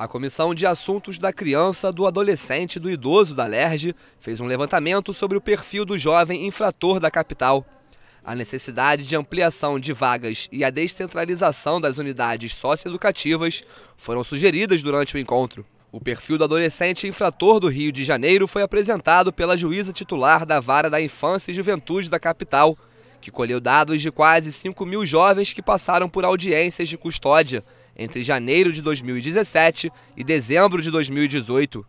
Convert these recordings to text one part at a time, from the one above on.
A Comissão de Assuntos da Criança, do Adolescente e do Idoso da LERJ fez um levantamento sobre o perfil do jovem infrator da capital. A necessidade de ampliação de vagas e a descentralização das unidades socioeducativas foram sugeridas durante o encontro. O perfil do adolescente infrator do Rio de Janeiro foi apresentado pela juíza titular da Vara da Infância e Juventude da capital, que colheu dados de quase 5 mil jovens que passaram por audiências de custódia entre janeiro de 2017 e dezembro de 2018.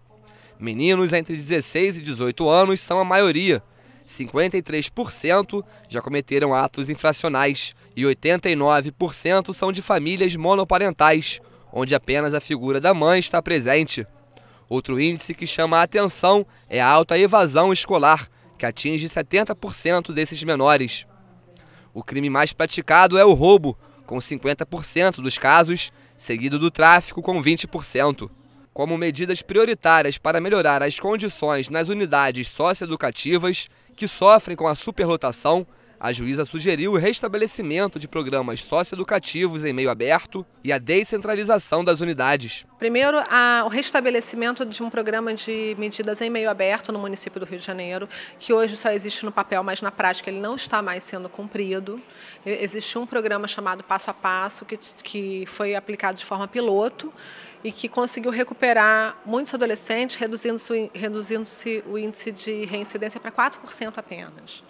Meninos entre 16 e 18 anos são a maioria. 53% já cometeram atos infracionais e 89% são de famílias monoparentais, onde apenas a figura da mãe está presente. Outro índice que chama a atenção é a alta evasão escolar, que atinge 70% desses menores. O crime mais praticado é o roubo, com 50% dos casos, seguido do tráfico com 20%. Como medidas prioritárias para melhorar as condições nas unidades socioeducativas que sofrem com a superlotação, a juíza sugeriu o restabelecimento de programas socioeducativos em meio aberto e a descentralização das unidades. Primeiro, o restabelecimento de um programa de medidas em meio aberto no município do Rio de Janeiro, que hoje só existe no papel, mas na prática ele não está mais sendo cumprido. Existe um programa chamado Passo a Passo, que, que foi aplicado de forma piloto e que conseguiu recuperar muitos adolescentes, reduzindo-se reduzindo o índice de reincidência para 4% apenas.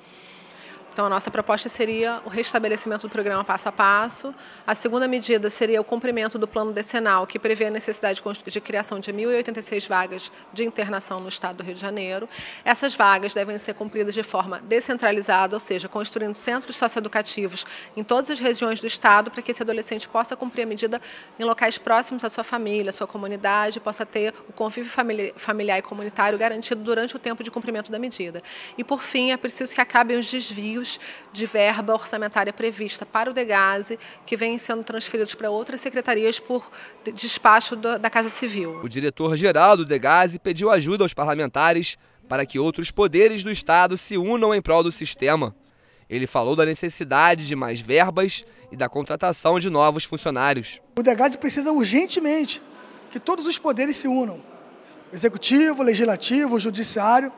Então, a nossa proposta seria o restabelecimento do programa passo a passo. A segunda medida seria o cumprimento do plano decenal, que prevê a necessidade de criação de 1.086 vagas de internação no estado do Rio de Janeiro. Essas vagas devem ser cumpridas de forma descentralizada, ou seja, construindo centros socioeducativos em todas as regiões do estado, para que esse adolescente possa cumprir a medida em locais próximos à sua família, à sua comunidade, possa ter o convívio familiar e comunitário garantido durante o tempo de cumprimento da medida. E, por fim, é preciso que acabem os desvios desvios de verba orçamentária prevista para o DEGASE, que vem sendo transferidos para outras secretarias por despacho da Casa Civil. O diretor-geral do DEGASE pediu ajuda aos parlamentares para que outros poderes do Estado se unam em prol do sistema. Ele falou da necessidade de mais verbas e da contratação de novos funcionários. O DEGASE precisa urgentemente que todos os poderes se unam executivo, legislativo, judiciário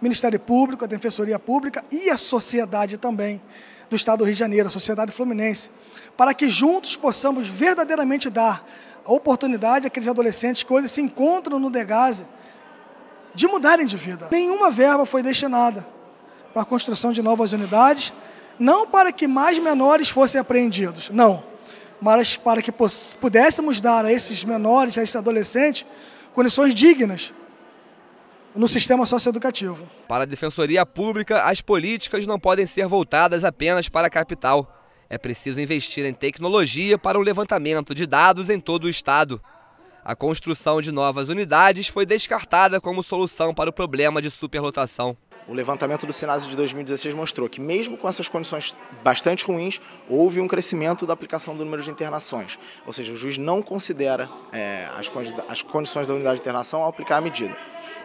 Ministério Público, a Defensoria Pública e a sociedade também do Estado do Rio de Janeiro, a Sociedade Fluminense, para que juntos possamos verdadeiramente dar a oportunidade àqueles adolescentes que hoje se encontram no Degase de mudarem de vida. Nenhuma verba foi destinada para a construção de novas unidades, não para que mais menores fossem apreendidos, não, mas para que pudéssemos dar a esses menores, a esses adolescentes, condições dignas no sistema socioeducativo. Para a Defensoria Pública, as políticas não podem ser voltadas apenas para a capital. É preciso investir em tecnologia para o levantamento de dados em todo o estado. A construção de novas unidades foi descartada como solução para o problema de superlotação. O levantamento do Sinasa de 2016 mostrou que, mesmo com essas condições bastante ruins, houve um crescimento da aplicação do número de internações. Ou seja, o juiz não considera é, as, as condições da unidade de internação ao aplicar a medida.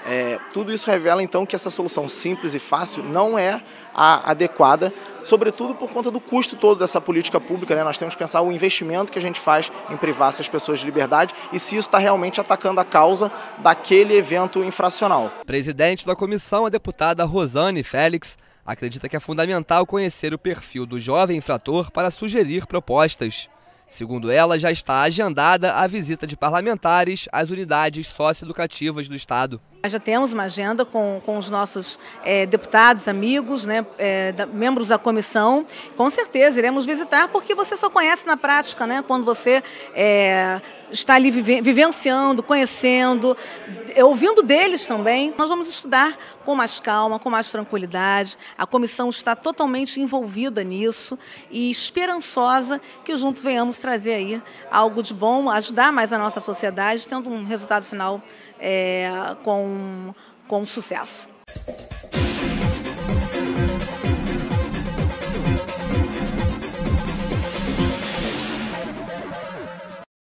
É, tudo isso revela então que essa solução simples e fácil não é a adequada, sobretudo por conta do custo todo dessa política pública. Né? Nós temos que pensar o investimento que a gente faz em privar essas pessoas de liberdade e se isso está realmente atacando a causa daquele evento infracional. Presidente da comissão, a deputada Rosane Félix, acredita que é fundamental conhecer o perfil do jovem infrator para sugerir propostas. Segundo ela, já está agendada a visita de parlamentares às unidades socioeducativas do Estado. Nós já temos uma agenda com, com os nossos é, deputados, amigos, né, é, da, membros da comissão. Com certeza iremos visitar, porque você só conhece na prática, né, quando você é, está ali vivenciando, conhecendo, é, ouvindo deles também. Nós vamos estudar com mais calma, com mais tranquilidade. A comissão está totalmente envolvida nisso e esperançosa que juntos venhamos trazer aí algo de bom, ajudar mais a nossa sociedade, tendo um resultado final é, com, com sucesso.